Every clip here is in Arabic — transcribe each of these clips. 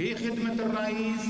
في خدمة الرئيس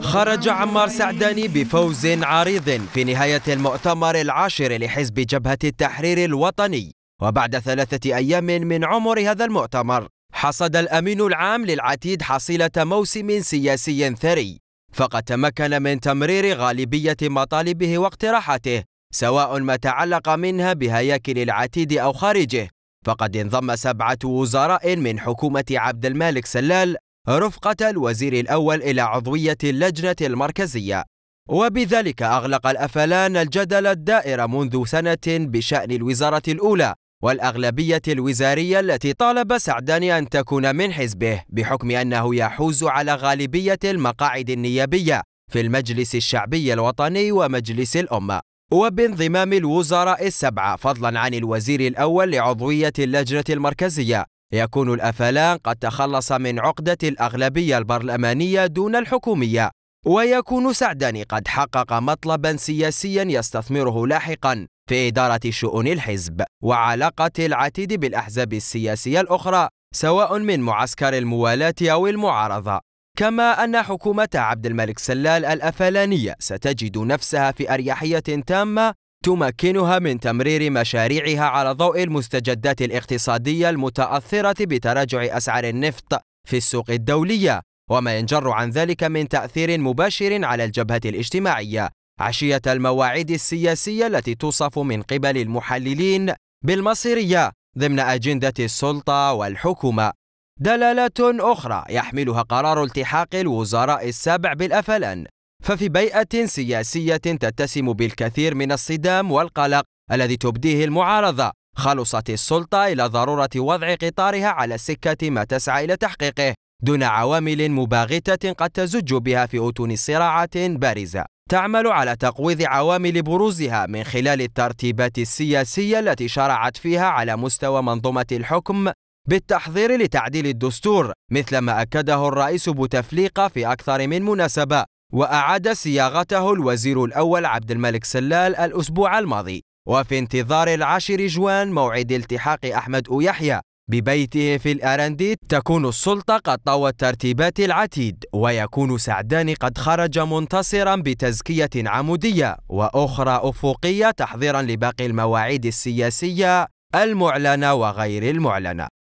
خرج عمار سعداني بفوز عريض في نهاية المؤتمر العاشر لحزب جبهة التحرير الوطني وبعد ثلاثة أيام من عمر هذا المؤتمر حصد الأمين العام للعتيد حصيلة موسم سياسي ثري فقد تمكن من تمرير غالبية مطالبه واقتراحاته سواء ما تعلق منها بهياكل العتيد أو خارجه فقد انضم سبعة وزراء من حكومة عبد المالك سلال رفقة الوزير الأول إلى عضوية اللجنة المركزية وبذلك أغلق الأفلان الجدل الدائر منذ سنة بشأن الوزارة الأولى والأغلبية الوزارية التي طالب سعدان أن تكون من حزبه بحكم أنه يحوز على غالبية المقاعد النيابية في المجلس الشعبي الوطني ومجلس الأمة وبانضمام الوزراء السبعة فضلا عن الوزير الأول لعضوية اللجنة المركزية يكون الأفلان قد تخلص من عقدة الأغلبية البرلمانية دون الحكومية ويكون سعداني قد حقق مطلبا سياسيا يستثمره لاحقا في إدارة شؤون الحزب وعلاقة العتيد بالأحزاب السياسية الأخرى سواء من معسكر الموالاة أو المعارضة كما أن حكومة عبد الملك سلال الأفلانية ستجد نفسها في أريحية تامة تمكنها من تمرير مشاريعها على ضوء المستجدات الاقتصادية المتأثرة بتراجع أسعار النفط في السوق الدولية وما ينجر عن ذلك من تأثير مباشر على الجبهة الاجتماعية عشية المواعيد السياسية التي توصف من قبل المحللين بالمصيرية ضمن أجندة السلطة والحكومة دلالة أخرى يحملها قرار التحاق الوزراء السابع بالأفلان ففي بيئة سياسية تتسم بالكثير من الصدام والقلق الذي تبديه المعارضة خلصت السلطة إلى ضرورة وضع قطارها على سكة ما تسعى إلى تحقيقه دون عوامل مباغتة قد تزج بها في أتون صراعات بارزة تعمل على تقويض عوامل بروزها من خلال الترتيبات السياسية التي شرعت فيها على مستوى منظومة الحكم بالتحضير لتعديل الدستور مثل ما أكده الرئيس بوتفليقة في أكثر من مناسبة وأعاد صياغته الوزير الأول عبد الملك سلال الأسبوع الماضي وفي انتظار العاشر جوان موعد التحاق أحمد يحيى ببيته في الأرنديت تكون السلطة قد طوت ترتيبات العتيد ويكون سعدان قد خرج منتصرا بتزكية عمودية وأخرى أفقية تحضيرا لباقي المواعيد السياسية المعلنة وغير المعلنة